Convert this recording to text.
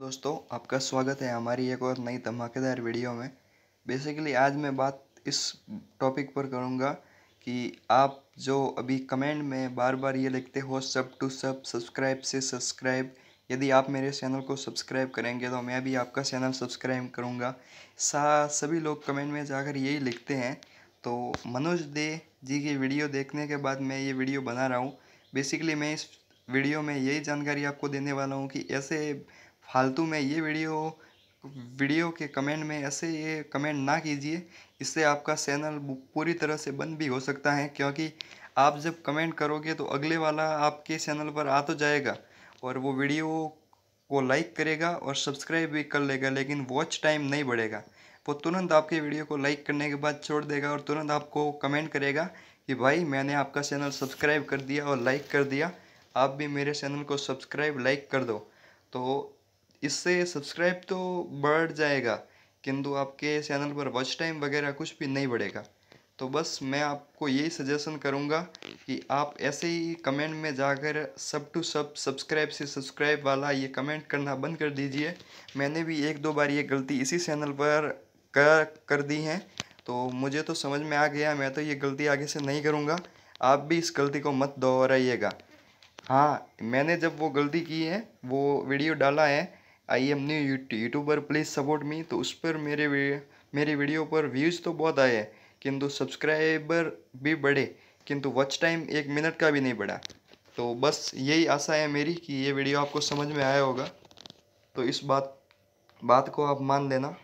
दोस्तों आपका स्वागत है हमारी एक और नई धमाकेदार वीडियो में बेसिकली आज मैं बात इस टॉपिक पर करूँगा कि आप जो अभी कमेंट में बार बार ये लिखते हो सब टू सब सब्सक्राइब से सब्सक्राइब यदि आप मेरे चैनल को सब्सक्राइब करेंगे तो मैं भी आपका चैनल सब्सक्राइब करूँगा सा सभी लोग कमेंट में जाकर यही लिखते हैं तो मनोज दे जी की वीडियो देखने के बाद मैं ये वीडियो बना रहा हूँ बेसिकली मैं इस वीडियो में यही जानकारी आपको देने वाला हूँ कि ऐसे फालतू में ये वीडियो वीडियो के कमेंट में ऐसे ये कमेंट ना कीजिए इससे आपका चैनल पूरी तरह से बंद भी हो सकता है क्योंकि आप जब कमेंट करोगे तो अगले वाला आपके चैनल पर आ तो जाएगा और वो वीडियो को लाइक करेगा और सब्सक्राइब भी कर लेगा लेकिन वॉच टाइम नहीं बढ़ेगा वो तुरंत आपके वीडियो को लाइक करने के बाद छोड़ देगा और तुरंत आपको कमेंट करेगा कि भाई मैंने आपका चैनल सब्सक्राइब कर दिया और लाइक कर दिया आप भी मेरे चैनल को सब्सक्राइब लाइक कर दो तो इससे सब्सक्राइब तो बढ़ जाएगा किंतु आपके चैनल पर वॉच टाइम वगैरह कुछ भी नहीं बढ़ेगा तो बस मैं आपको यही सजेशन करूँगा कि आप ऐसे ही कमेंट में जाकर सब टू सब सब्सक्राइब से सब्सक्राइब वाला ये कमेंट करना बंद कर दीजिए मैंने भी एक दो बार ये गलती इसी चैनल पर कर कर दी है तो मुझे तो समझ में आ गया मैं तो ये गलती आगे से नहीं करूँगा आप भी इस गलती को मत दोहराइएगा हाँ मैंने जब वो गलती की है वो वीडियो डाला है आई एम न्यू यूट्यूब पर प्लीज़ सपोर्ट मी तो उस पर मेरे मेरे वीडियो पर व्यूज़ तो बहुत आए किंतु सब्सक्राइबर भी बढ़े किंतु वॉच टाइम एक मिनट का भी नहीं बढ़ा तो बस यही आशा है मेरी कि ये वीडियो आपको समझ में आया होगा तो इस बात बात को आप मान लेना